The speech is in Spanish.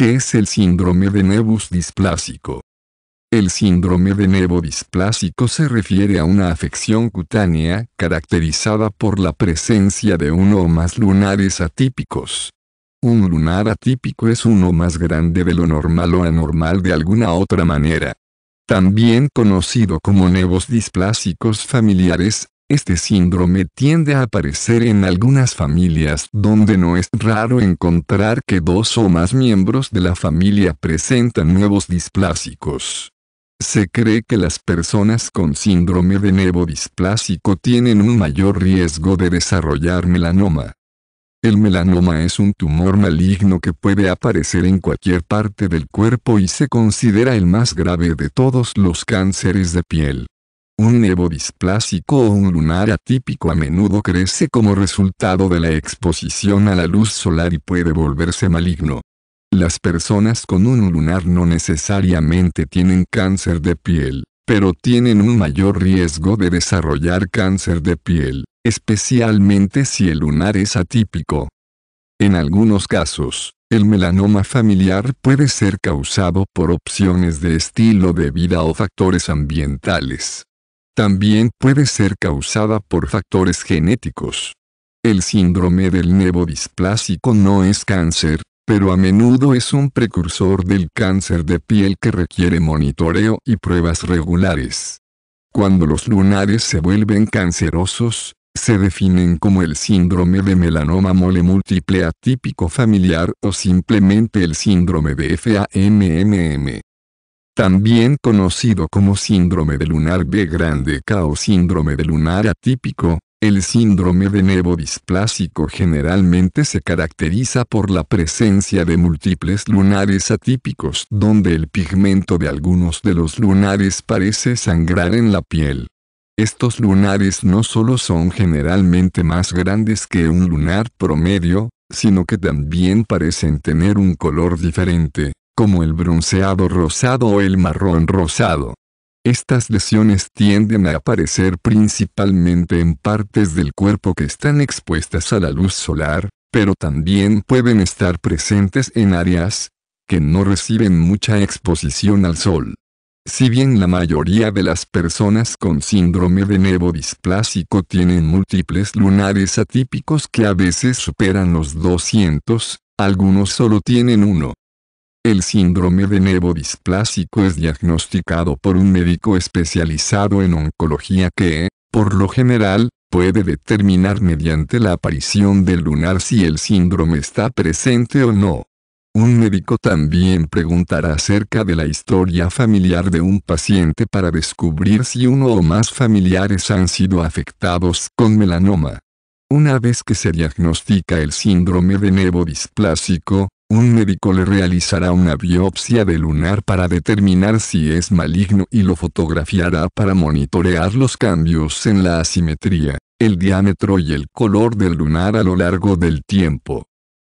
¿Qué es el síndrome de nebus displásico. El síndrome de nevo displásico se refiere a una afección cutánea caracterizada por la presencia de uno o más lunares atípicos. Un lunar atípico es uno más grande de lo normal o anormal de alguna otra manera. También conocido como nevos displásicos familiares, este síndrome tiende a aparecer en algunas familias donde no es raro encontrar que dos o más miembros de la familia presentan nuevos displásicos. Se cree que las personas con síndrome de nevo displásico tienen un mayor riesgo de desarrollar melanoma. El melanoma es un tumor maligno que puede aparecer en cualquier parte del cuerpo y se considera el más grave de todos los cánceres de piel. Un nevo displásico o un lunar atípico a menudo crece como resultado de la exposición a la luz solar y puede volverse maligno. Las personas con un lunar no necesariamente tienen cáncer de piel, pero tienen un mayor riesgo de desarrollar cáncer de piel, especialmente si el lunar es atípico. En algunos casos, el melanoma familiar puede ser causado por opciones de estilo de vida o factores ambientales también puede ser causada por factores genéticos. El síndrome del displásico no es cáncer, pero a menudo es un precursor del cáncer de piel que requiere monitoreo y pruebas regulares. Cuando los lunares se vuelven cancerosos, se definen como el síndrome de melanoma mole múltiple atípico familiar o simplemente el síndrome de FAMMM también conocido como síndrome de lunar B grande K o síndrome de lunar atípico, el síndrome de nevo displásico generalmente se caracteriza por la presencia de múltiples lunares atípicos donde el pigmento de algunos de los lunares parece sangrar en la piel. Estos lunares no solo son generalmente más grandes que un lunar promedio, sino que también parecen tener un color diferente, como el bronceado rosado o el marrón rosado. Estas lesiones tienden a aparecer principalmente en partes del cuerpo que están expuestas a la luz solar, pero también pueden estar presentes en áreas que no reciben mucha exposición al sol. Si bien la mayoría de las personas con síndrome de nevo displásico tienen múltiples lunares atípicos que a veces superan los 200, algunos solo tienen uno. El síndrome de nevo displásico es diagnosticado por un médico especializado en oncología que, por lo general, puede determinar mediante la aparición del lunar si el síndrome está presente o no. Un médico también preguntará acerca de la historia familiar de un paciente para descubrir si uno o más familiares han sido afectados con melanoma. Una vez que se diagnostica el síndrome de nevo displásico un médico le realizará una biopsia de lunar para determinar si es maligno y lo fotografiará para monitorear los cambios en la asimetría, el diámetro y el color del lunar a lo largo del tiempo.